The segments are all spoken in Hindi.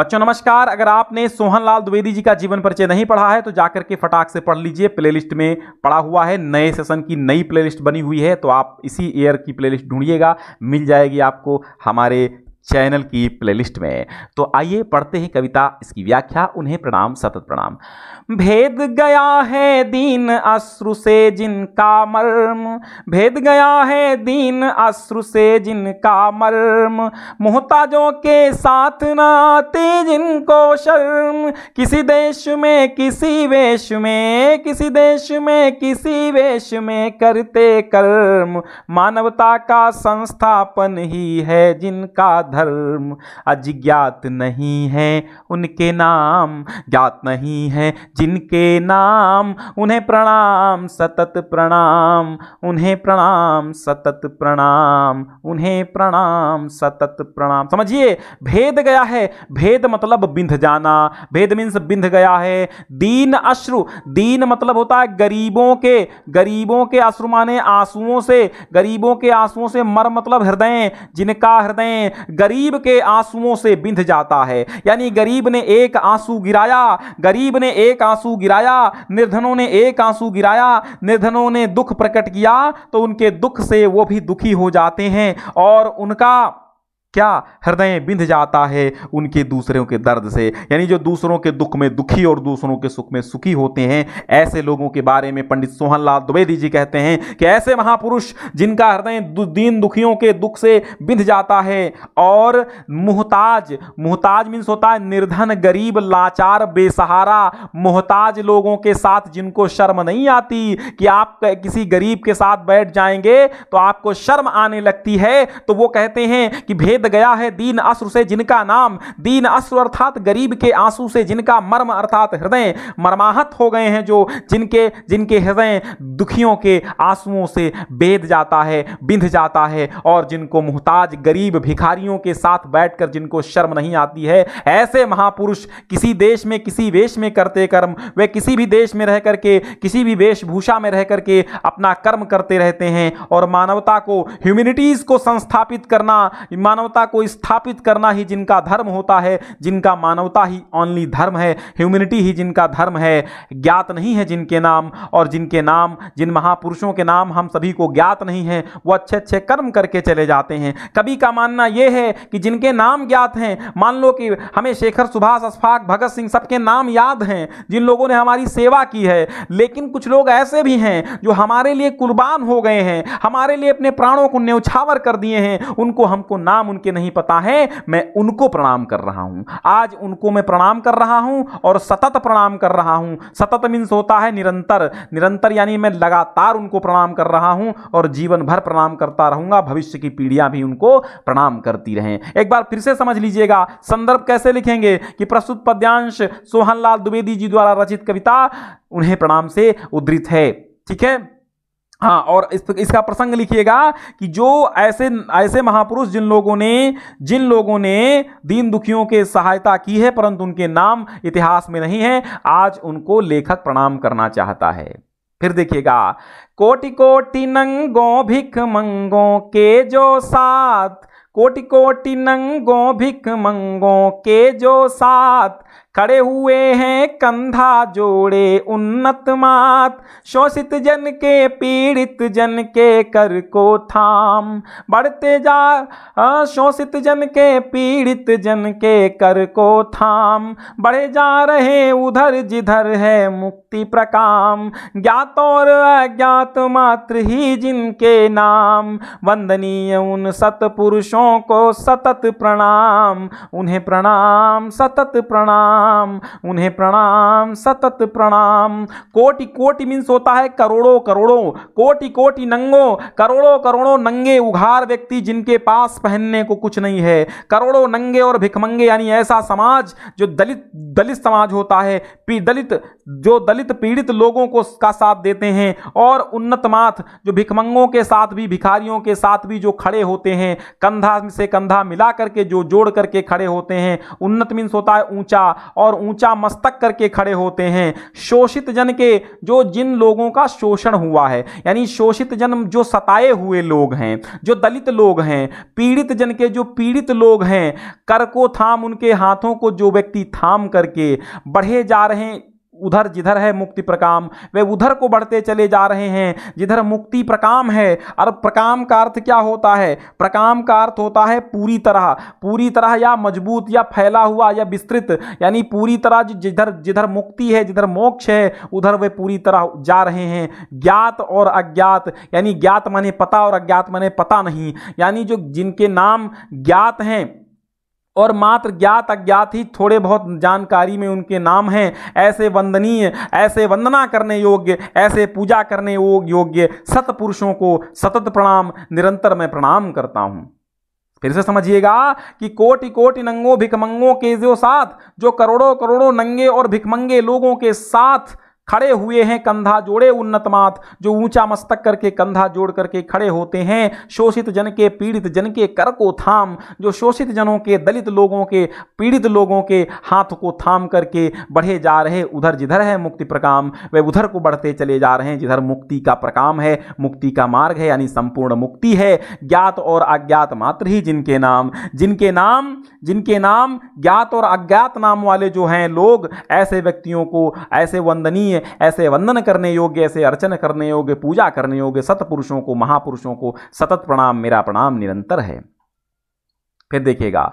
बच्चों नमस्कार अगर आपने सोहनलाल द्विवेदी जी का जीवन परिचय नहीं पढ़ा है तो जाकर के फटाक से पढ़ लीजिए प्लेलिस्ट में पड़ा हुआ है नए सेशन की नई प्लेलिस्ट बनी हुई है तो आप इसी ईयर की प्लेलिस्ट ढूंढिएगा मिल जाएगी आपको हमारे चैनल की प्लेलिस्ट में तो आइए पढ़ते हैं कविता इसकी व्याख्या उन्हें प्रणाम सतत प्रणाम भेद गया है दीन अश्रु से जिनका मर्म भेद गया है दीन अश्रु से जिनका मर्म मोहताजों के साथ नाते जिनको शर्म किसी देश में किसी वेश में किसी देश में किसी वेश में करते कर्म मानवता का संस्थापन ही है जिनका धर्म अज्ञात नहीं है उनके नाम ज्ञात नहीं है जिनके नाम उन्हें प्रणाम सतत प्रणाम उन्हें प्रणाम सतत प्रणाम उन्हें प्रणाम सतत प्रणाम समझिए भेद गया है भेद मतलब बिंध जाना भेद मीन्स बिंध गया है दीन अश्रु दीन मतलब होता है गरीबों के गरीबों के अश्रु माने आंसुओं से गरीबों के आंसुओं से मर मतलब हृदय जिनका हृदय गरीब के आंसुओं से बिंध जाता है यानी गरीब ने एक आंसू गिराया गरीब ने एक आंसू गिराया निर्धनों ने एक आंसू गिराया निर्धनों ने दुख प्रकट किया तो उनके दुख से वो भी दुखी हो जाते हैं और उनका क्या हृदय बिंध जाता है उनके दूसरों के दर्द से यानी जो दूसरों के दुख में दुखी और दूसरों के सुख में सुखी होते हैं ऐसे लोगों के बारे में पंडित सोहनलाल द्विवेदी जी कहते हैं कि ऐसे महापुरुष जिनका हृदय दीन दुखियों के दुख से बिंध जाता है और मोहताज मोहताज मीन्स होता है निर्धन गरीब लाचार बेसहारा मोहताज लोगों के साथ जिनको शर्म नहीं आती कि आप किसी गरीब के साथ बैठ जाएंगे तो आपको शर्म आने लगती है तो वो कहते हैं कि भेद भेद गया है दीन अश्रु से जिनका नाम दीन अश्रु अर्थात गरीब के आंसू से जिनका मर्म अर्थात हृदय मर्माहत हो गए हैं जो जिनके जिनके हृदय दुखियों के आंसुओं से बेद जाता है बिंध जाता है और जिनको मोहताज गरीब भिखारियों के साथ बैठकर जिनको शर्म नहीं आती है ऐसे महापुरुष किसी देश में किसी वेश में करते कर्म वे किसी भी देश में रह करके किसी भी वेशभूषा में रह करके अपना कर्म करते रहते हैं और मानवता को ह्यूमिनिटीज़ को संस्थापित करना मानव मानवता को स्थापित करना ही जिनका धर्म होता है जिनका मानवता ही ओनली धर्म है ह्यूमिनिटी ही जिनका धर्म है ज्ञात नहीं है जिनके नाम और जिनके नाम जिन महापुरुषों के नाम हम सभी को ज्ञात नहीं है वो अच्छे अच्छे कर्म करके चले जाते हैं कभी का मानना यह है कि जिनके नाम ज्ञात हैं मान लो कि हमें शेखर सुभाष अशफाक भगत सिंह सबके नाम याद हैं जिन लोगों ने हमारी सेवा की है लेकिन कुछ लोग ऐसे भी हैं जो हमारे लिए कुर्बान हो गए हैं हमारे लिए अपने प्राणों को न्यौछावर कर दिए हैं उनको हमको नाम उनके उनके नहीं पता है मैं उनको प्रणाम कर रहा हूं आज उनको मैं प्रणाम कर रहा हूं और सतत प्रणाम कर रहा हूं सतत मीन्स होता है निरंतर निरंतर यानी मैं लगातार उनको प्रणाम कर रहा हूं और जीवन भर प्रणाम करता रहूंगा भविष्य की पीढ़ियां भी उनको प्रणाम करती रहें एक बार फिर से समझ लीजिएगा संदर्भ कैसे लिखेंगे कि प्रस्तुत पद्यांश सोहनलाल द्विवेदी जी द्वारा रचित कविता उन्हें प्रणाम से उद्धृत है ठीक है हाँ और इस इसका प्रसंग लिखिएगा कि जो ऐसे ऐसे महापुरुष जिन लोगों ने जिन लोगों ने दीन दुखियों के सहायता की है परंतु उनके नाम इतिहास में नहीं है आज उनको लेखक प्रणाम करना चाहता है फिर देखिएगा कोटि कोटि नंगों भिख मंगों के जो साथ कोटि कोटि नंगों भिख मंगों के जो साथ खड़े हुए हैं कंधा जोड़े उन्नत मात शोषित जन के पीड़ित जन के कर को थाम बढ़ते जा शोषित जन के पीड़ित जन के कर को थाम बढ़े जा रहे उधर जिधर है मुक्ति प्रकाम ज्ञात और अज्ञात मात्र ही जिनके नाम वंदनीय उन सतपुरुषों को सतत प्रणाम उन्हें प्रणाम सतत प्रणाम प्रणाम उन्हें प्रणाम सतत प्रणाम कोटि कोटि मीन्स होता है करोड़ों करोड़ों कोटि कोटि नंगों करोड़ों करोड़ों नंगे उघार व्यक्ति जिनके पास पहनने को कुछ नहीं है करोड़ों नंगे और भिखमंगे यानी ऐसा समाज जो दलित दलित समाज होता है दलित जो दलित पीड़ित लोगों को का साथ देते हैं और उन्नत माथ जो भिखमंगों के साथ भी भिखारियों के साथ भी जो खड़े होते हैं कंधा से कंधा मिला करके जो जोड़ करके खड़े होते हैं उन्नत मीन्स होता है ऊंचा और ऊंचा मस्तक करके खड़े होते हैं शोषित जन के जो जिन लोगों का शोषण हुआ है यानी शोषित जन जो सताए हुए लोग हैं जो दलित लोग हैं पीड़ित जन के जो पीड़ित लोग हैं कर को थाम उनके हाथों को जो व्यक्ति थाम करके बढ़े जा रहे उधर जिधर है मुक्ति प्रकाम वे उधर को बढ़ते चले जा रहे हैं जिधर मुक्ति प्रकाम है और प्रकाम का अर्थ क्या होता है प्रकाम का अर्थ होता है पूरी तरह पूरी तरह या मजबूत या फैला हुआ या विस्तृत यानी पूरी तरह जिधर जिधर मुक्ति है जिधर मोक्ष है उधर वे पूरी तरह जा रहे हैं ज्ञात और अज्ञात यानी ज्ञात माने पता और अज्ञात माने पता नहीं यानी जो जिनके नाम ज्ञात हैं और मात्र ज्ञात अज्ञात ही थोड़े बहुत जानकारी में उनके नाम हैं ऐसे वंदनीय ऐसे वंदना करने योग्य ऐसे पूजा करने योग्य सतपुरुषों को सतत प्रणाम निरंतर मैं प्रणाम करता हूँ फिर से समझिएगा कि कोटि कोटि नंगों भिकमंगों के जो साथ जो करोड़ों करोड़ों नंगे और भिकमंगे लोगों के साथ खड़े हुए हैं कंधा जोड़े मात जो ऊंचा मस्तक करके कंधा जोड़ करके खड़े होते हैं शोषित जन के पीड़ित जन के कर को थाम जो शोषित जनों के दलित लोगों के पीड़ित लोगों के हाथ को थाम करके बढ़े जा रहे उधर जिधर है मुक्ति प्रकाम वे उधर को बढ़ते चले जा रहे हैं जिधर मुक्ति का प्रकाम है मुक्ति का मार्ग है यानी संपूर्ण मुक्ति है ज्ञात और अज्ञात मात्र ही जिनके नाम जिनके नाम जिनके नाम ज्ञात और अज्ञात नाम वाले जो हैं लोग ऐसे व्यक्तियों को ऐसे वंदनीय ऐसे वंदन करने योग्य ऐसे अर्चन करने योग्य पूजा करने योग्य सतपुरुषों को महापुरुषों को सतत प्रणाम मेरा प्रणाम निरंतर है फिर देखिएगा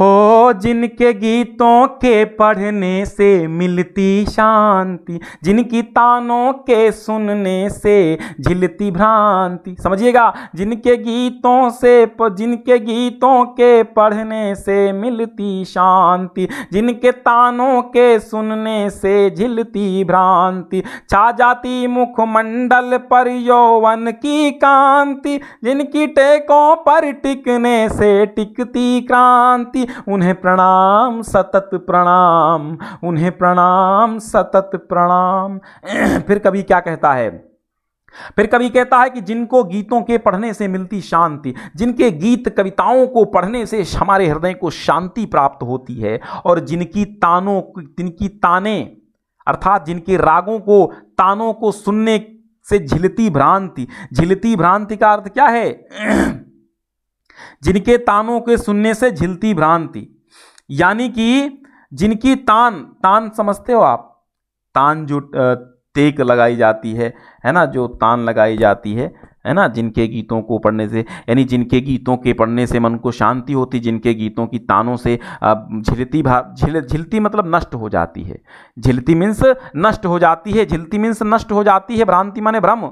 हो जिनके गीतों के पढ़ने से मिलती शांति जिनकी तानों के सुनने से झिलती भ्रांति समझिएगा जिनके गीतों से जिनके गीतों के पढ़ने से मिलती शांति जिनके तानों के सुनने से झिलती भ्रांति छा जाती मुखमंडल पर यौवन की कांति जिनकी टेकों पर टिकने से टिकती क्रांति उन्हें प्रणाम सतत प्रणाम उन्हें प्रणाम सतत प्रणाम फिर कभी क्या कहता है फिर कभी कहता है कि जिनको गीतों के पढ़ने से मिलती शांति जिनके गीत कविताओं को पढ़ने से हमारे हृदय को शांति प्राप्त होती है और जिनकी तानों जिनकी ताने अर्थात जिनके रागों को तानों को सुनने से झिलती भ्रांति झिलती भ्रांति का अर्थ क्या है जिनके तानों के सुनने से झिलती भ्रांति यानी कि जिनकी तान तान समझते हो आप तान जो टेक लगाई जाती है है ना जो तान लगाई जाती है है ना जिनके गीतों को पढ़ने से यानी जिनके गीतों के पढ़ने से मन को शांति होती जिनके गीतों की तानों से झिलती भा झिल झिलती मतलब नष्ट हो जाती है झिलती मीन्स नष्ट हो जाती है झिलती मीन्स नष्ट हो जाती है भ्रांति माने भ्रम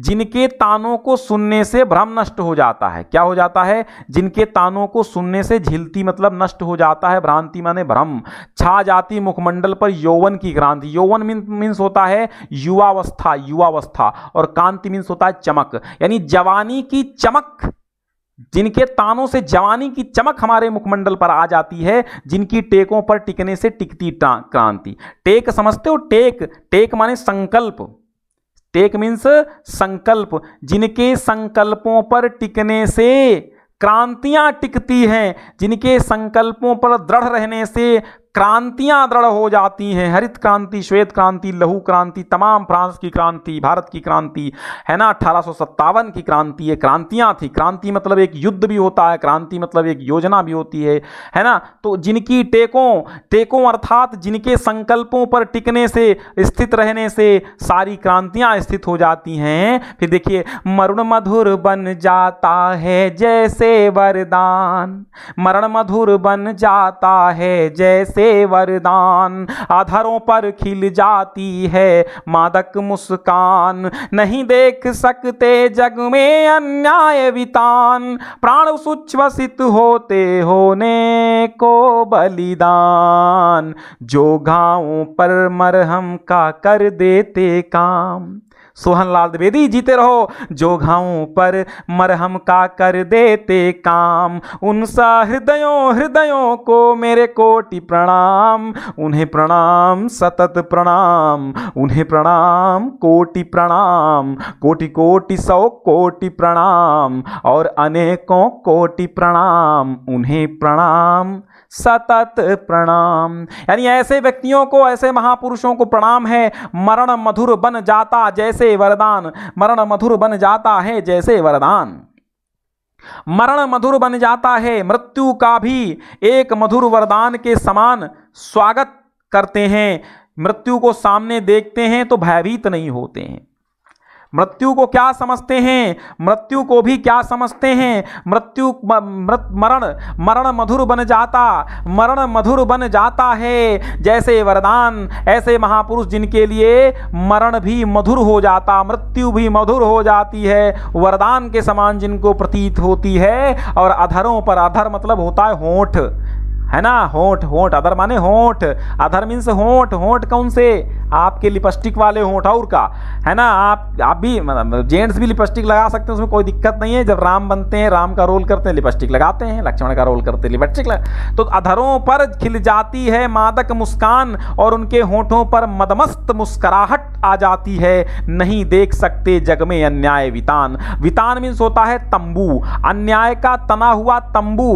जिनके तानों को सुनने से भ्रम नष्ट हो जाता है क्या हो जाता है जिनके तानों को सुनने से झिलती मतलब नष्ट हो जाता है भ्रांति माने भ्रम छा जाती मुखमंडल पर यौवन की क्रांति यौवन मीन्स होता है युवावस्था युवावस्था और कांति मीन्स होता है चमक यानी जवानी की चमक जिनके तानों से जवानी की चमक हमारे मुखमंडल पर आ जाती है जिनकी टेकों पर टिकने से टिकती क्रांति टेक समझते हो टेक टेक माने संकल्प टेक मीन्स संकल्प जिनके संकल्पों पर टिकने से क्रांतियां टिकती हैं जिनके संकल्पों पर दृढ़ रहने से क्रांतियां दृढ़ हो जाती हैं हरित क्रांति श्वेत क्रांति लहू क्रांति तमाम फ्रांस की क्रांति भारत की क्रांति है ना अठारह की क्रांति ये क्रांतियां थी क्रांति मतलब एक युद्ध भी होता है क्रांति मतलब एक योजना भी होती है है ना तो जिनकी टेकों टेकों अर्थात जिनके संकल्पों पर टिकने से स्थित रहने से सारी क्रांतियां स्थित हो जाती हैं फिर देखिए मरुण मधुर बन जाता है जैसे वरदान मरण मधुर बन जाता है जैसे दे वरदान अधरों पर खिल जाती है मादक मुस्कान नहीं देख सकते जग में अन्याय वितान प्राण सुच्वसित होते होने को बलिदान जो घावों पर मरहम का कर देते काम सोहन लाल द्विवेदी जीते रहो जो घावों पर मरहम का कर देते काम उन सा हृदयों हृदयों को मेरे कोटि प्रणाम उन्हें प्रणाम सतत प्रणाम उन्हें प्रणाम कोटि प्रणाम कोटि कोटि सौ कोटि प्रणाम और अनेकों कोटि प्रणाम उन्हें प्रणाम सतत प्रणाम यानी ऐसे व्यक्तियों को ऐसे महापुरुषों को प्रणाम है मरण मधुर बन जाता जैसे वरदान मरण मधुर बन जाता है जैसे वरदान मरण मधुर बन जाता है मृत्यु का भी एक मधुर वरदान के समान स्वागत करते हैं मृत्यु को सामने देखते हैं तो भयभीत नहीं होते हैं मृत्यु को क्या समझते हैं मृत्यु को भी क्या समझते हैं मृत्यु मरण मरण मधुर बन जाता मरण मधुर बन जाता है जैसे वरदान ऐसे महापुरुष जिनके लिए मरण भी मधुर हो जाता मृत्यु भी मधुर हो जाती है वरदान के समान जिनको प्रतीत होती है और अधरों पर अधर मतलब होता है होठ है ना होंठ होंठ अधर माने होंठ अधर मीन्स होंठ होंठ कौन से आपके लिपस्टिक वाले होंठ और का है ना आप आप भी जेंट्स मतलब, भी लिपस्टिक लगा सकते हैं उसमें कोई दिक्कत नहीं है जब राम बनते हैं राम का रोल करते हैं लिपस्टिक लगाते हैं लक्ष्मण का रोल करते हैं लिपस्टिक तो अधरों पर खिल जाती है मादक मुस्कान और उनके होठों पर मदमस्त मुस्कराहट आ जाती है नहीं देख सकते जग में अन्याय वितान वितान मीन्स होता है तंबू अन्याय का तना हुआ तंबू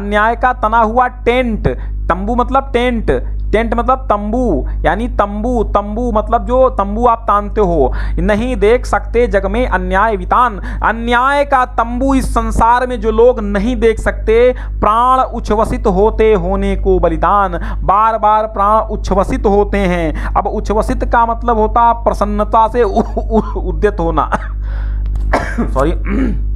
अन्याय का तना हुआ टेंट टेंट तंबू मतलब टेंट टेंट मतलब तंबू यानी तंबू तंबू मतलब जो तंबू आप तानते हो नहीं देख सकते जग में अन्याय वितान अन्याय का तंबू इस संसार में जो लोग नहीं देख सकते प्राण उच्छ्वसित होते होने को बलिदान बार बार प्राण उच्छ्वसित होते हैं अब उच्छ्वसित का मतलब होता प्रसन्नता से उद्यत होना सॉरी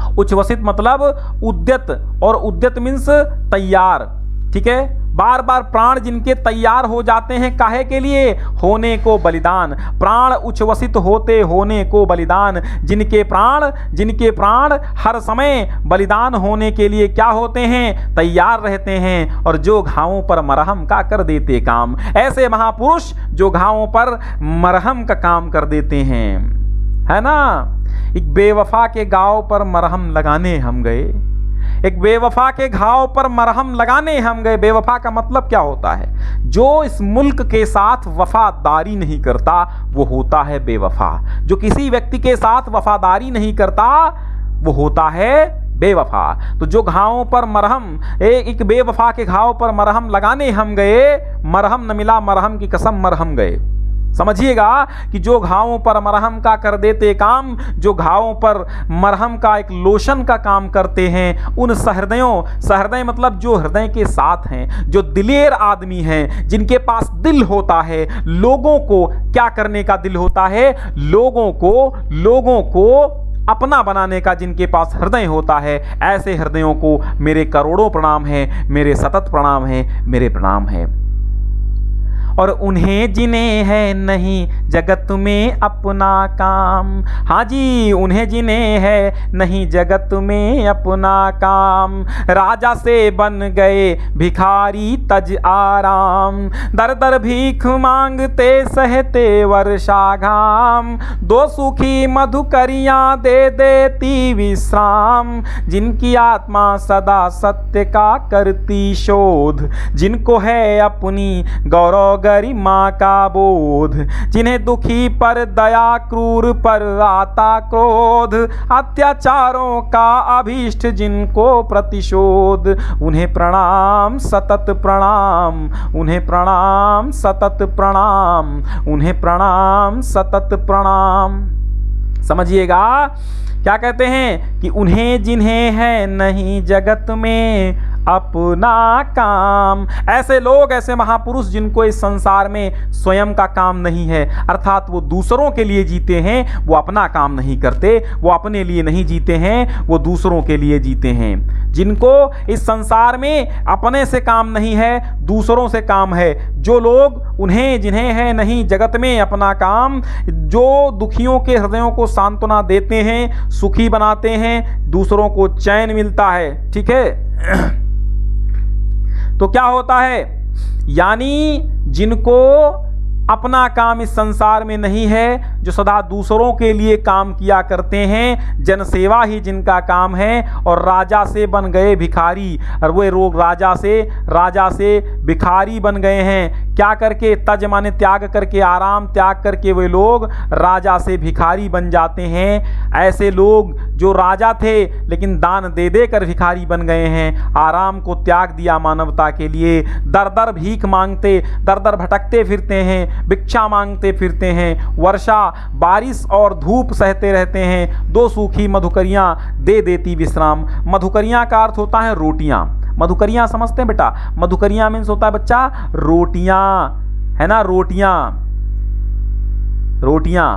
उच्छ्वसित मतलब उद्यत और उद्यत मीन्स तैयार ठीक है बार बार प्राण जिनके तैयार हो जाते हैं काहे के लिए होने को बलिदान प्राण उच्छ्वसित होते होने को बलिदान जिनके प्राण जिनके प्राण हर समय बलिदान होने के लिए क्या होते हैं तैयार रहते हैं और जो घावों पर मरहम का कर देते काम ऐसे महापुरुष जो घावों पर मरहम का काम कर देते हैं है ना एक बेवफा के गांव पर मरहम लगाने हम गए एक बेवफा के घाव पर मरहम लगाने हम गए बेवफा का मतलब क्या होता है जो इस मुल्क के साथ वफादारी नहीं करता वो होता है बेवफा जो किसी व्यक्ति के साथ वफादारी नहीं करता वो होता है बेवफा तो जो घावों पर मरहम एक बेवफा के घाव पर मरहम लगाने हम गए मरहम न मिला मरहम की कसम मरहम गए समझिएगा कि जो घावों पर मरहम का कर देते काम जो घावों पर मरहम का एक लोशन का काम करते हैं उन सहृदयों सहृदय मतलब जो हृदय के साथ हैं जो दिलेर आदमी हैं जिनके पास दिल होता है लोगों को क्या करने का दिल होता है लोगों को लोगों को अपना बनाने का जिनके पास हृदय होता है ऐसे हृदयों को मेरे करोड़ों प्रणाम हैं मेरे सतत प्रणाम हैं मेरे प्रणाम हैं और उन्हें जिन्हें है नहीं जगत में अपना काम हाँ जी उन्हें जिन्हें है नहीं जगत में अपना काम राजा से बन गए भिखारी तज आराम दर दर भीख मांगते सहते वर्षा घाम दो सुखी मधुकरिया दे देती विश्राम जिनकी आत्मा सदा सत्य का करती शोध जिनको है अपनी गौरव माँ का बोध जिन्हें दुखी पर दया क्रूर पर आता क्रोध अत्याचारों का अभीष्ट जिनको प्रतिशोध उन्हें प्रणाम सतत प्रणाम उन्हें प्रणाम सतत प्रणाम उन्हें प्रणाम सतत प्रणाम समझिएगा क्या कहते हैं कि उन्हें जिन्हें है नहीं जगत में अपना काम ऐसे लोग ऐसे महापुरुष जिनको इस संसार में स्वयं का काम नहीं है अर्थात वो दूसरों के लिए जीते हैं वो अपना काम नहीं करते वो अपने लिए नहीं जीते हैं वो दूसरों के लिए जीते हैं जिनको इस संसार में अपने से काम नहीं है दूसरों से काम है जो लोग उन्हें जिन्हें है नहीं जगत में अपना काम जो दुखियों के हृदयों को सांत्वना देते हैं सुखी बनाते हैं दूसरों को चैन मिलता है ठीक है तो क्या होता है यानी जिनको अपना काम इस संसार में नहीं है जो सदा दूसरों के लिए काम किया करते हैं जनसेवा ही जिनका काम है और राजा से बन गए भिखारी और वे रोग राजा से राजा से भिखारी बन गए हैं क्या करके तज माने त्याग करके आराम त्याग करके वे लोग राजा से भिखारी बन जाते हैं ऐसे लोग जो राजा थे लेकिन दान दे दे कर भिखारी बन गए हैं आराम को त्याग दिया मानवता के लिए दर दर भीख मांगते दर दर भटकते फिरते हैं भिक्षा मांगते फिरते हैं वर्षा बारिश और धूप सहते रहते हैं दो सूखी मधुकरियाँ दे देती विश्राम मधुकरियाँ का अर्थ होता है रोटियाँ मधुकरियाँ समझते हैं बेटा मधुकरियाँ मीन्स होता है बच्चा रोटियाँ है ना रोटियाँ रोटियाँ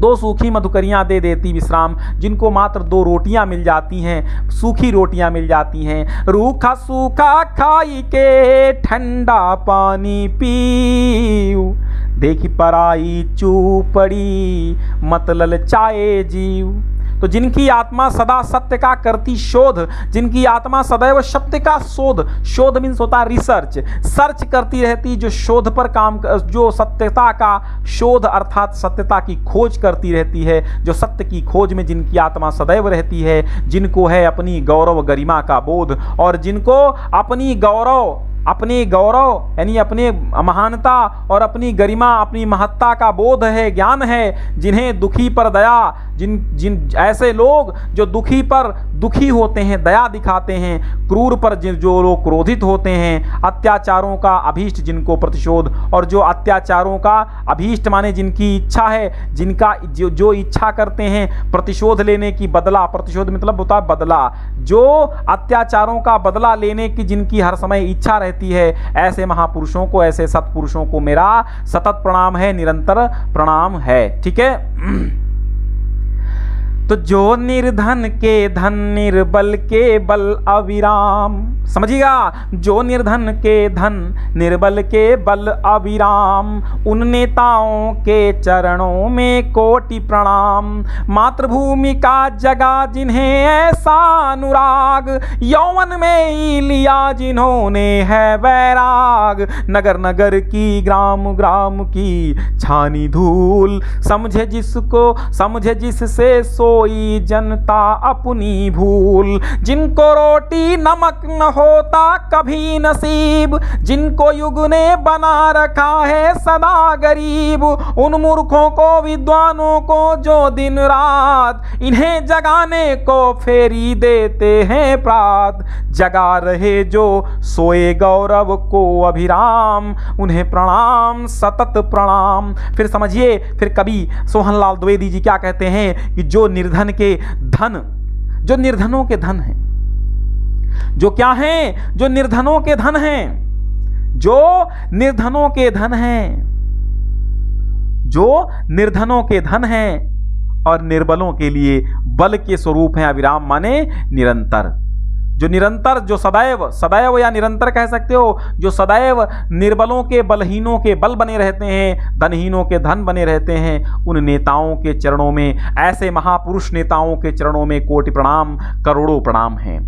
दो सूखी मधुकरियाँ दे देती विश्राम जिनको मात्र दो रोटियाँ मिल जाती हैं सूखी रोटियाँ मिल जाती हैं रूखा सूखा खाई के ठंडा पानी पीऊ देखी पराई चूपड़ी मतलल चाहे जीव तो जिनकी आत्मा सदा सत्य का करती शोध जिनकी आत्मा सदैव सत्य का शोध शोध मीन्स होता है रिसर्च सर्च करती रहती जो शोध पर काम जो सत्यता का शोध अर्थात सत्यता की खोज करती रहती है जो सत्य की खोज में जिनकी आत्मा सदैव रहती है जिनको है अपनी गौरव गरिमा का बोध और जिनको अपनी गौरव अपने गौरव यानी अपने महानता और अपनी गरिमा अपनी महत्ता का बोध है ज्ञान है जिन्हें दुखी पर दया जिन जिन ऐसे लोग जो दुखी पर दुखी होते हैं दया दिखाते हैं क्रूर पर जिन जो लोग क्रोधित होते हैं अत्याचारों का अभीष्ट जिनको प्रतिशोध और जो अत्याचारों का अभीष्ट माने जिनकी इच्छा है जिनका जो जो इच्छा करते हैं प्रतिशोध लेने की बदला प्रतिशोध मतलब होता है बदला जो अत्याचारों का बदला लेने की जिनकी हर समय इच्छा रहती रहती है ऐसे महापुरुषों को ऐसे सत्पुरुषों को मेरा सतत प्रणाम है निरंतर प्रणाम है ठीक है तो जो निर्धन के धन निर्बल के बल अविराम समझिएगा जो निर्धन के धन निर्बल के बल अविराम उन नेताओं के चरणों में कोटि प्रणाम मातृभूमि का जगा जिन्हें ऐसा अनुराग यौवन में ही लिया जिन्होंने है वैराग नगर नगर की ग्राम ग्राम की छानी धूल समझे जिसको समझे जिससे सो कोई जनता अपनी भूल जिनको रोटी नमक न होता कभी नसीब जिनको युग ने बना रखा है सदा गरीब उन मूर्खों को विद्वानों को जो दिन रात इन्हें जगाने को फेरी देते हैं प्रात जगा रहे जो सोए गौरव को अभिराम उन्हें प्रणाम सतत प्रणाम फिर समझिए फिर कभी सोहनलाल द्विवेदी जी क्या कहते हैं कि जो निर निर्धन के धन जो निर्धनों के धन हैं जो क्या हैं जो निर्धनों के धन हैं जो निर्धनों के धन हैं जो निर्धनों के धन हैं और निर्बलों के लिए बल के स्वरूप हैं अविराम माने निरंतर जो निरंतर जो सदैव सदैव या निरंतर कह सकते हो जो सदैव निर्बलों के बलहीनों के बल बने रहते हैं धनहीनों के धन बने रहते हैं उन नेताओं के चरणों में ऐसे महापुरुष नेताओं के चरणों में कोटि प्रणाम करोड़ों प्रणाम हैं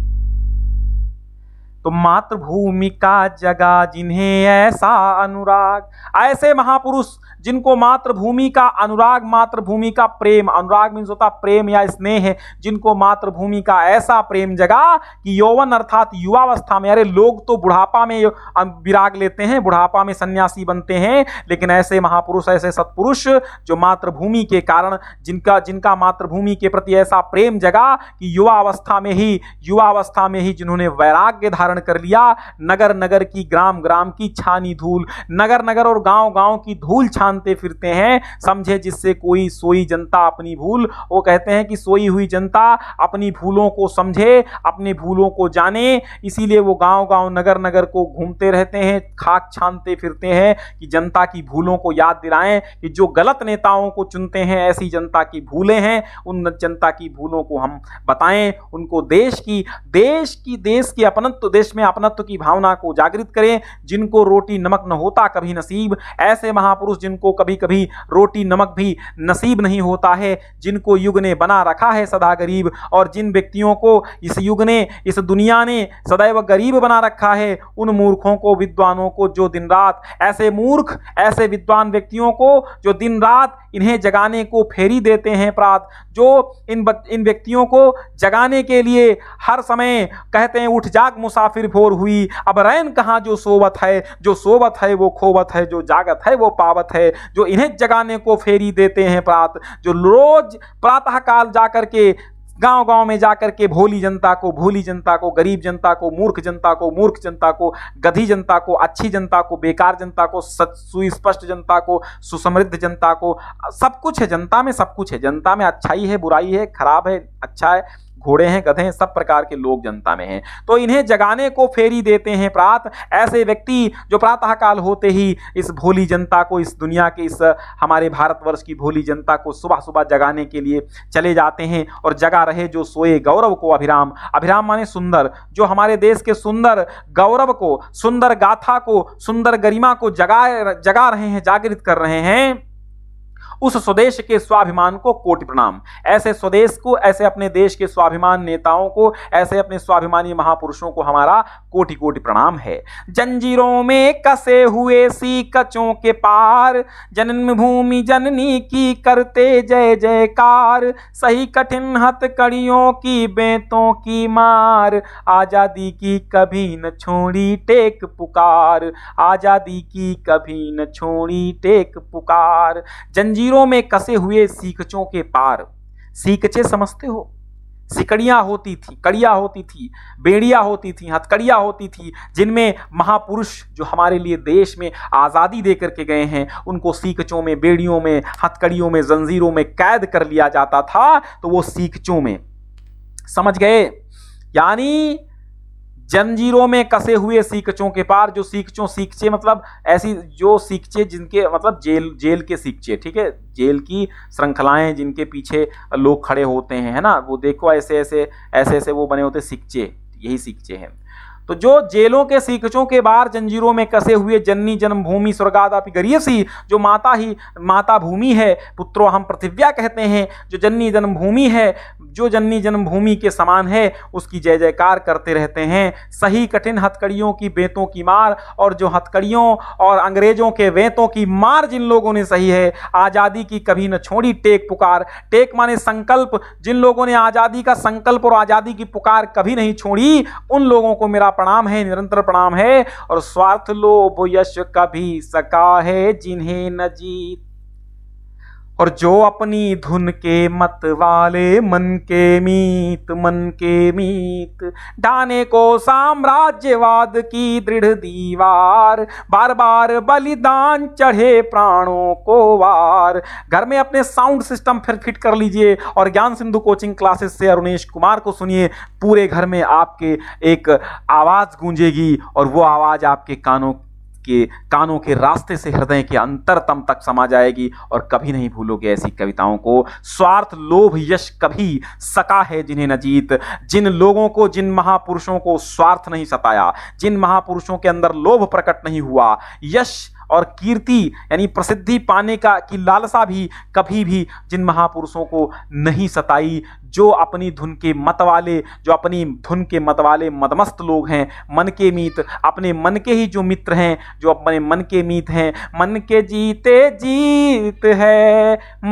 तो मातृभूमि का जगा जिन्हें ऐसा अनुराग ऐसे महापुरुष जिनको मातृभूमि का अनुराग मातृभूमि का प्रेम अनुराग मीन्स होता प्रेम या स्नेह जिनको मातृभूमि का ऐसा प्रेम जगा कि यौवन अर्थात युवावस्था में अरे लोग तो बुढ़ापा में विराग लेते हैं बुढ़ापा में सन्यासी बनते हैं लेकिन ऐसे महापुरुष ऐसे सत्पुरुष जो मातृभूमि के कारण जिनका जिनका मातृभूमि के प्रति ऐसा प्रेम जगा कि युवा अवस्था में ही युवा अवस्था में ही जिन्होंने वैराग्य धारण कर लिया नगर नगर की ग्राम ग्राम की छानी धूल नगर नगर और गांव गांव की धूल छान मानते फिरते हैं समझे जिससे कोई सोई जनता अपनी भूल वो कहते हैं कि सोई हुई जनता अपनी भूलों को समझे अपनी भूलों को जाने इसीलिए वो गांव गांव नगर नगर को घूमते रहते हैं खाक छानते फिरते हैं कि जनता की भूलों को याद दिलाएं कि जो गलत नेताओं को चुनते हैं ऐसी जनता की भूलें हैं उन जनता की भूलों को हम बताएं उनको देश की देश की देश के अपनत्व देश में अपनत्व की भावना को जागृत करें जिनको रोटी नमक न होता कभी नसीब ऐसे महापुरुष जिनको जिनको कभी कभी रोटी नमक भी नसीब नहीं होता है जिनको युग ने बना रखा है सदा गरीब और जिन व्यक्तियों को इस युग ने इस दुनिया ने सदैव गरीब बना रखा है उन मूर्खों को विद्वानों को जो दिन रात ऐसे मूर्ख ऐसे विद्वान व्यक्तियों को जो दिन रात इन्हें जगाने को फेरी देते हैं प्रात जो इन इन व्यक्तियों को जगाने के लिए हर समय कहते हैं उठ जाग मुसाफिर भोर हुई अब रैन कहाँ जो सोवत है जो सोवत है वो खोवत है जो जागत है वो पावत है जो इन्हें जगाने को फेरी देते हैं प्रात जो रोज प्रातःकाल जाकर के गांव गांव में जाकर के भोली जनता को भोली जनता को गरीब जनता को मूर्ख जनता को मूर्ख जनता को गधी जनता को अच्छी जनता को बेकार जनता को सुस्पष्ट जनता को सुसमृद्ध जनता को सब कुछ है जनता में सब कुछ है जनता में अच्छाई है बुराई है खराब है अच्छा है घोड़े हैं गधे हैं सब प्रकार के लोग जनता में हैं तो इन्हें जगाने को फेरी देते हैं प्रात ऐसे व्यक्ति जो प्रातःकाल होते ही इस भोली जनता को इस दुनिया के इस हमारे भारतवर्ष की भोली जनता को सुबह सुबह जगाने के लिए चले जाते हैं और जगा रहे जो सोए गौरव को अभिराम अभिराम माने सुंदर जो हमारे देश के सुंदर गौरव को सुंदर गाथा को सुंदर गरिमा को जगा जगा रहे हैं जागृत कर रहे हैं उस स्वदेश के स्वाभिमान को कोटि प्रणाम ऐसे स्वदेश को ऐसे अपने देश के स्वाभिमान नेताओं को ऐसे अपने स्वाभिमानी महापुरुषों को हमारा कोटि कोटि प्रणाम है जंजीरों में कसे हुए सी कचों के पार जन्मभूमि जननी की करते जय जयकार सही कठिन हथ कड़ियों की बेतों की मार आजादी की कभी न छोड़ी टेक पुकार आजादी की कभी न छोड़ी टेक पुकार जंजीर जंजीरों में कसे हुए सीकचों के पार सीकचे समझते हो सिकड़ियां होती थी कड़िया होती थी बेड़िया होती थी हथकड़िया होती थी जिनमें महापुरुष जो हमारे लिए देश में आज़ादी दे करके गए हैं उनको सीकचों में बेड़ियों में हथकड़ियों में जंजीरों में कैद कर लिया जाता था तो वो सीकचों में समझ गए यानी जंजीरों में कसे हुए सीखचों के पार जो सीखचों सीखचे मतलब ऐसी जो सीखचे जिनके मतलब जेल जेल के सीखचे ठीक है जेल की श्रृंखलाएं जिनके पीछे लोग खड़े होते हैं है ना वो देखो ऐसे ऐसे ऐसे ऐसे वो बने होते सिक्चे यही सीखचे हैं तो जो जेलों के सीखचों के बाहर जंजीरों में कसे हुए जननी जन्मभूमि स्वर्गादापि गरीय सी जो माता ही माता भूमि है पुत्रो हम पृथिव्या कहते हैं जो जननी जन्मभूमि है जो जननी जन्मभूमि के समान है उसकी जय जयकार करते रहते हैं सही कठिन हथकड़ियों की बेतों की मार और जो हथकड़ियों और अंग्रेजों के वेतों की मार जिन लोगों ने सही है आज़ादी की कभी न छोड़ी टेक पुकार टेक माने संकल्प जिन लोगों ने आज़ादी का संकल्प और आज़ादी की पुकार कभी नहीं छोड़ी उन लोगों को मेरा प्रणाम है निरंतर प्रणाम है और स्वार्थ लोभ यश कभी सका है जिन्हें न जीत और जो अपनी धुन के मत वाले मन के मीत मन के मीत डाने को साम्राज्यवाद की दृढ़ दीवार बार बार बलिदान चढ़े प्राणों को वार घर में अपने साउंड सिस्टम फिर फिट कर लीजिए और ज्ञान सिंधु कोचिंग क्लासेस से अरुणेश कुमार को सुनिए पूरे घर में आपके एक आवाज़ गूंजेगी और वो आवाज़ आपके कानों के कानों के रास्ते से हृदय के अंतरतम तक समा जाएगी और कभी नहीं भूलोगे ऐसी कविताओं को स्वार्थ लोभ यश कभी सका है जिन्हें नजीत जिन लोगों को जिन महापुरुषों को स्वार्थ नहीं सताया जिन महापुरुषों के अंदर लोभ प्रकट नहीं हुआ यश और कीर्ति यानी प्रसिद्धि पाने का की लालसा भी कभी भी जिन महापुरुषों को नहीं सताई जो अपनी धुन के मत वाले जो अपनी धुन के मत वाले मदमस्त लोग हैं मन के मीत अपने मन के ही जो मित्र हैं जो अपने मन के मीत हैं मन के जीते जीत है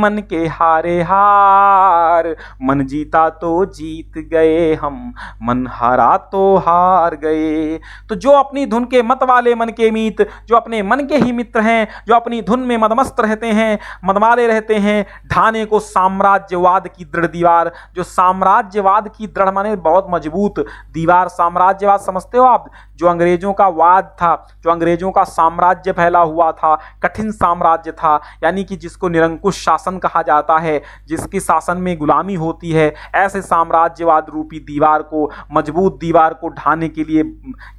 मन के हारे हार मन जीता तो जीत गए हम मन हारा तो हार गए तो जो अपनी धुन के मत वाले मन के मीत जो अपने मन के ही मित्र हैं जो अपनी धुन में मदमस्त रहते हैं मदमाले रहते हैं ढाने को साम्राज्यवाद की दृढ़ दीवार जो साम्राज्यवाद की दृढ़ माने बहुत मजबूत दीवार साम्राज्यवाद समझते हो आप जो अंग्रेजों का वाद था जो अंग्रेजों का साम्राज्य फैला हुआ था कठिन साम्राज्य था यानी कि जिसको निरंकुश शासन कहा जाता है जिसके शासन में गुलामी होती है ऐसे साम्राज्यवाद रूपी दीवार को मजबूत दीवार को ढाने के लिए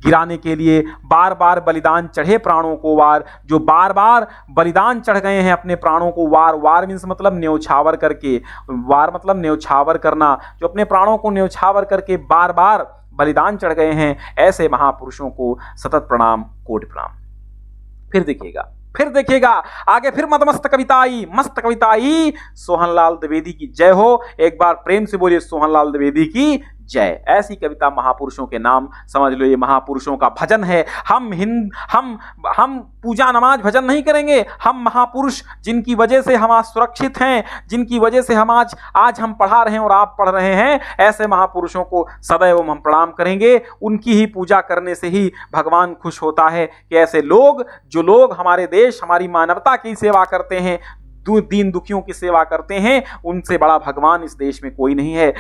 गिराने के लिए बार बार बलिदान चढ़े प्राणों को वार जो बार बार बलिदान चढ़ गए हैं अपने प्राणों को वार वार मीन्स मतलब न्योछावर करके वार मतलब न्योछावर कर करना जो अपने प्राणों को न्यौछावर करके बार बार बलिदान चढ़ गए हैं ऐसे महापुरुषों को सतत प्रणाम कोट प्रणाम फिर देखिएगा फिर देखिएगा आगे फिर मत मस्त कविता आई मस्त कविता आई सोहनलाल द्विवेदी की जय हो एक बार प्रेम से बोलिए सोहनलाल द्विवेदी की जय ऐसी कविता महापुरुषों के नाम समझ लो ये महापुरुषों का भजन है हम हिंद हम हम पूजा नमाज भजन नहीं करेंगे हम महापुरुष जिनकी वजह से हम आज सुरक्षित हैं जिनकी वजह से हम आज आज हम पढ़ा रहे हैं और आप पढ़ रहे हैं ऐसे महापुरुषों को सदैव हम प्रणाम करेंगे उनकी ही पूजा करने से ही भगवान खुश होता है कि ऐसे लोग जो लोग हमारे देश हमारी मानवता की सेवा करते हैं दीन दुखियों की सेवा करते हैं उनसे बड़ा भगवान इस देश में कोई नहीं है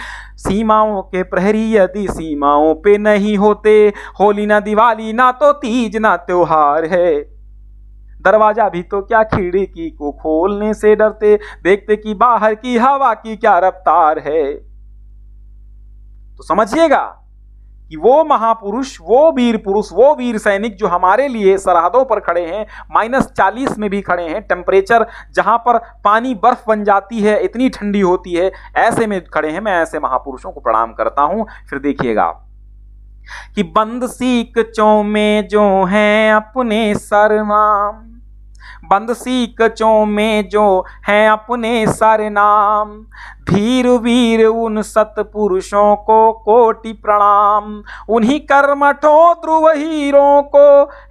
सीमाओं के प्रहरी यदि सीमाओं पे नहीं होते होली ना दिवाली ना तो तीज ना त्योहार है दरवाजा भी तो क्या खिड़की को खोलने से डरते देखते कि बाहर की हवा की क्या रफ्तार है तो समझिएगा कि वो महापुरुष वो वीर पुरुष वो वीर सैनिक जो हमारे लिए सरहदों पर खड़े हैं माइनस चालीस में भी खड़े हैं टेम्परेचर जहाँ पर पानी बर्फ बन जाती है इतनी ठंडी होती है ऐसे में खड़े हैं मैं ऐसे महापुरुषों को प्रणाम करता हूँ फिर देखिएगा कि बंद सीख चो में जो है अपने सरनाम सी कचों में जो हैं अपने सरनाम नाम धीर वीर उन सतपुरुषों को कोटि प्रणाम उन्हीं कर्मठों ध्रुव हीरों को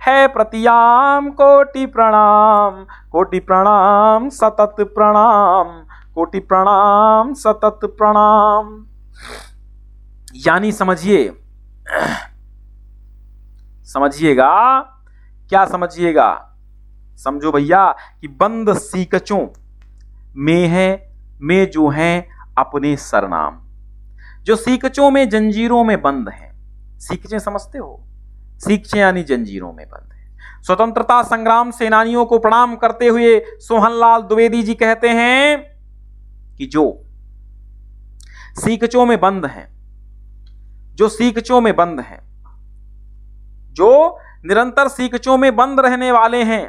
है प्रतियाम कोटि प्रणाम कोटि प्रणाम सतत प्रणाम कोटि प्रणाम सतत प्रणाम यानी समझिए समझिएगा क्या समझिएगा समझो भैया कि बंद सीकचों में है में जो है अपने सरनाम जो सीकचों में जंजीरों में बंद हैं सीकचे समझते हो सीकचें यानी जंजीरों में बंद हैं स्वतंत्रता संग्राम सेनानियों को प्रणाम करते हुए सोहनलाल द्विवेदी जी कहते हैं कि जो सीकचों में बंद हैं जो सीकचों में बंद हैं जो निरंतर सीकचों में बंद रहने वाले हैं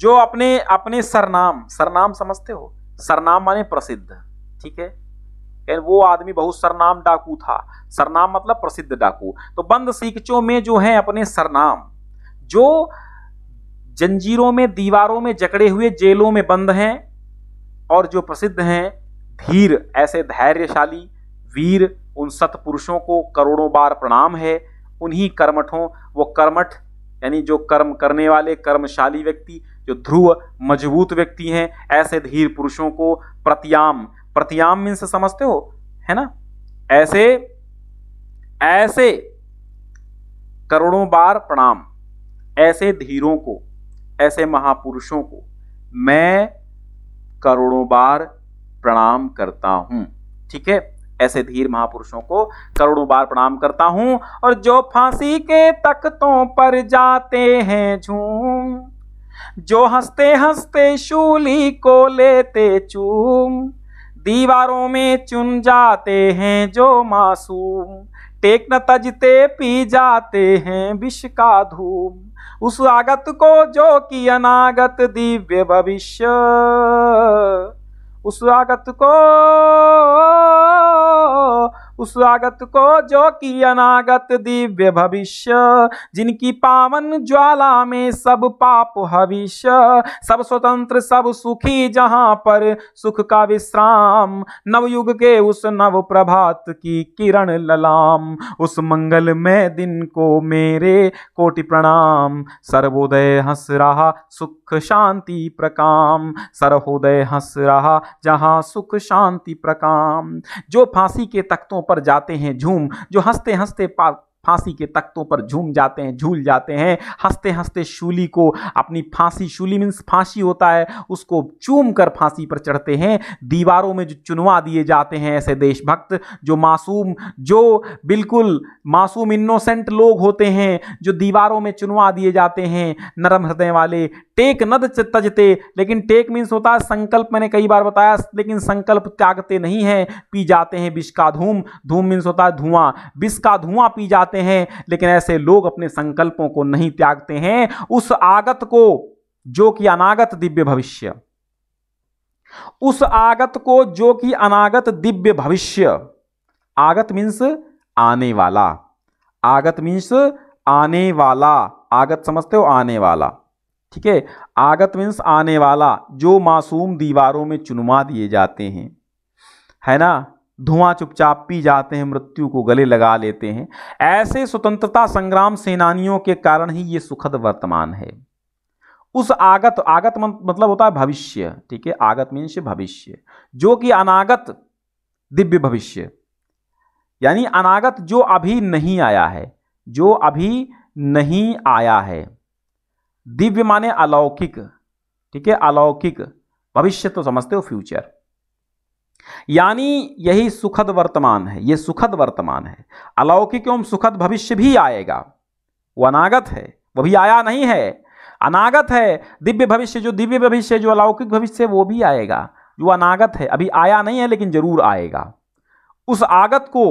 जो अपने अपने सरनाम सरनाम समझते हो सरनाम माने प्रसिद्ध ठीक है वो आदमी बहुत सरनाम डाकू था सरनाम मतलब प्रसिद्ध डाकू तो बंद सीखचों में जो है अपने सरनाम जो जंजीरों में दीवारों में जकड़े हुए जेलों में बंद हैं और जो प्रसिद्ध हैं धीर ऐसे धैर्यशाली वीर उन सतपुरुषों को करोड़ों बार प्रणाम है उन्हीं कर्मठों वो कर्मठ यानी जो कर्म करने वाले कर्मशाली व्यक्ति जो ध्रुव मजबूत व्यक्ति हैं ऐसे धीर पुरुषों को प्रत्याम प्रत्याम मीन से समझते हो है ना ऐसे ऐसे करोड़ों बार प्रणाम ऐसे धीरों को ऐसे महापुरुषों को मैं करोड़ों बार प्रणाम करता हूं ठीक है ऐसे धीर महापुरुषों को करोड़ों बार प्रणाम करता हूं और जो फांसी के तख्तों पर जाते हैं झूम जो हंसते हंसते शूली को लेते चूम दीवारों में चुन जाते हैं जो मासूम टेक न तजते पी जाते हैं विष का धूम उस आगत को जो कि अनागत दिव्य भविष्य उस आगत को उस आगत को जो कि अनागत दिव्य भविष्य जिनकी पावन ज्वाला में सब पाप हविष्य सब स्वतंत्र सब सुखी जहां पर सुख का विश्राम नवयुग के उस नव प्रभात की किरण ललाम उस मंगल में दिन को मेरे कोटि प्रणाम सर्वोदय हंस रहा सुख शांति प्रकाम सर्वोदय हंस रहा जहां सुख शांति प्रकाम जो फांसी के तख्तों पर जाते हैं झूम जो हंसते हंसते पा फांसी के तख्तों पर झूम जाते हैं झूल जाते हैं हंसते हंसते शूली को अपनी फांसी शूली मीन्स फांसी होता है उसको चूम कर फांसी पर चढ़ते हैं दीवारों में जो चुनवा दिए जाते हैं ऐसे देशभक्त जो मासूम जो बिल्कुल मासूम इनोसेंट लोग होते हैं जो दीवारों में चुनवा दिए जाते हैं नरम हृदय वाले टेक नद तजते लेकिन टेक मीन्स होता है संकल्प मैंने कई बार बताया लेकिन संकल्प त्यागते नहीं है पी जाते हैं विष का धूम धूम मीन्स होता है धुआं विष का धुआं पी जाते हैं लेकिन ऐसे लोग अपने संकल्पों को नहीं त्यागते हैं उस आगत को जो कि अनागत दिव्य भविष्य उस आगत को जो कि अनागत दिव्य भविष्य आगत मीन्स आने वाला आगत मीन्स आने वाला आगत समझते हो आने वाला ठीक है आगत मीन्स आने वाला जो मासूम दीवारों में चुनवा दिए जाते हैं है ना धुआं चुपचाप पी जाते हैं मृत्यु को गले लगा लेते हैं ऐसे स्वतंत्रता संग्राम सेनानियों के कारण ही ये सुखद वर्तमान है उस आगत आगत मतलब होता है भविष्य ठीक है आगत मीन्स भविष्य जो कि अनागत दिव्य भविष्य यानी अनागत जो अभी नहीं आया है जो अभी नहीं आया है दिव्य माने अलौकिक ठीक है अलौकिक भविष्य तो समझते हो फ्यूचर यानी यही सुखद वर्तमान है यह सुखद वर्तमान है अलौकिक एवं सुखद भविष्य भी आएगा वो अनागत है वो भी आया नहीं है अनागत है दिव्य भविष्य जो दिव्य भविष्य जो अलौकिक भविष्य वो भी आएगा जो अनागत है अभी आया नहीं है लेकिन जरूर आएगा उस आगत को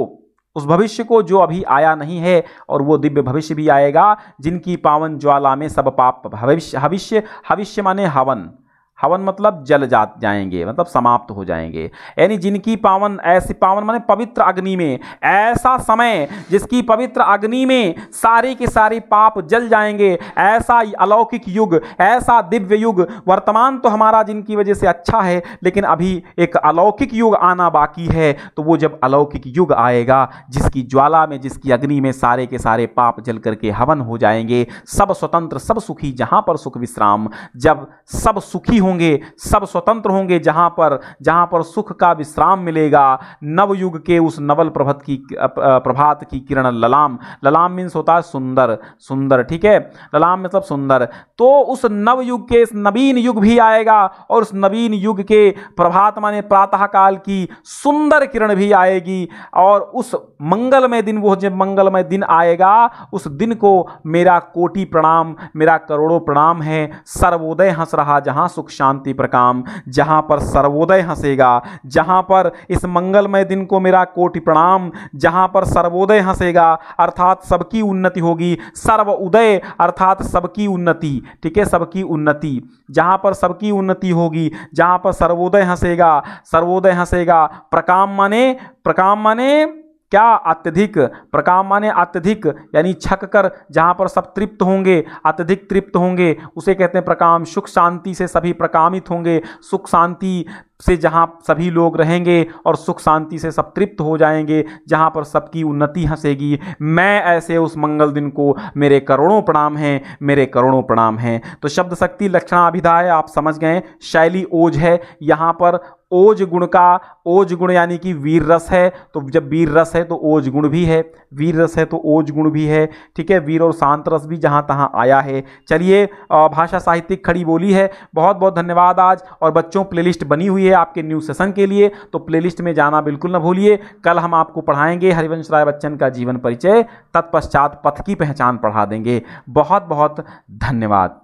उस भविष्य को जो अभी आया नहीं है और वो दिव्य भविष्य भी आएगा जिनकी पावन ज्वाला में सब पाप भविष्य हविष्य हविष्य माने हवन हवन मतलब जल जा जाएंगे मतलब समाप्त हो जाएंगे यानी जिनकी पावन ऐसी पावन माने पवित्र अग्नि में ऐसा समय जिसकी पवित्र अग्नि में सारे के सारे पाप जल जाएंगे ऐसा अलौकिक युग ऐसा दिव्य युग वर्तमान तो हमारा जिनकी वजह से अच्छा है लेकिन अभी एक अलौकिक युग आना बाकी है तो वो जब अलौकिक युग आएगा जिसकी ज्वाला में जिसकी अग्नि में सारे के सारे पाप जल करके हवन हो जाएंगे सब स्वतंत्र सब सुखी जहाँ पर सुख विश्राम जब सब सुखी होंगे होंगे सब स्वतंत्र होंगे जहां पर जहां पर सुख का विश्राम मिलेगा नवयुग के उस नवल प्रभत की प्रभात की किरण ललाम ललाम मीन्स होता है सुंदर सुंदर ठीक है ललाम मतलब सुंदर तो उस नवयुग के इस नवीन युग भी आएगा और उस नवीन युग के प्रभात माने प्रातःकाल की सुंदर किरण भी आएगी और उस मंगलमय दिन वो जब मंगलमय दिन आएगा उस दिन को मेरा कोटि प्रणाम मेरा करोड़ों प्रणाम है सर्वोदय हंस रहा जहां सुख शांति प्रकाम जहाँ पर सर्वोदय हंसेगा जहाँ पर इस मंगलमय दिन को मेरा कोटि प्रणाम जहाँ पर सर्वोदय हंसेगा अर्थात सबकी उन्नति होगी सर्व उदय अर्थात सबकी उन्नति ठीक है सबकी उन्नति जहाँ पर सबकी उन्नति होगी जहाँ पर सर्वोदय हंसेगा सर्वोदय हंसेगा प्रकाम माने प्रकाम माने क्या अत्यधिक प्रकाम माने अत्यधिक यानी छक कर जहाँ पर सब तृप्त होंगे अत्यधिक तृप्त होंगे उसे कहते हैं प्रकाम सुख शांति से सभी प्रकामित होंगे सुख शांति से जहाँ सभी लोग रहेंगे और सुख शांति से सब तृप्त हो जाएंगे जहाँ पर सबकी उन्नति हंसेगी मैं ऐसे उस मंगल दिन को मेरे करोड़ों प्रणाम हैं मेरे करोड़ों प्रणाम हैं तो शब्द शक्ति है आप समझ गए शैली ओज है यहाँ पर ओज गुण का ओज गुण यानी कि वीर रस है तो जब वीर रस है तो ओज गुण भी है वीर रस है तो ओज गुण भी है ठीक है वीर और शांत रस भी जहाँ तहाँ आया है चलिए भाषा साहित्यिक खड़ी बोली है बहुत बहुत धन्यवाद आज और बच्चों प्लेलिस्ट बनी हुई है आपके न्यू सेशन के लिए तो प्लेलिस्ट में जाना बिल्कुल ना भूलिए कल हम आपको पढ़ाएंगे हरिवंश राय बच्चन का जीवन परिचय तत्पश्चात पथ की पहचान पढ़ा देंगे बहुत बहुत धन्यवाद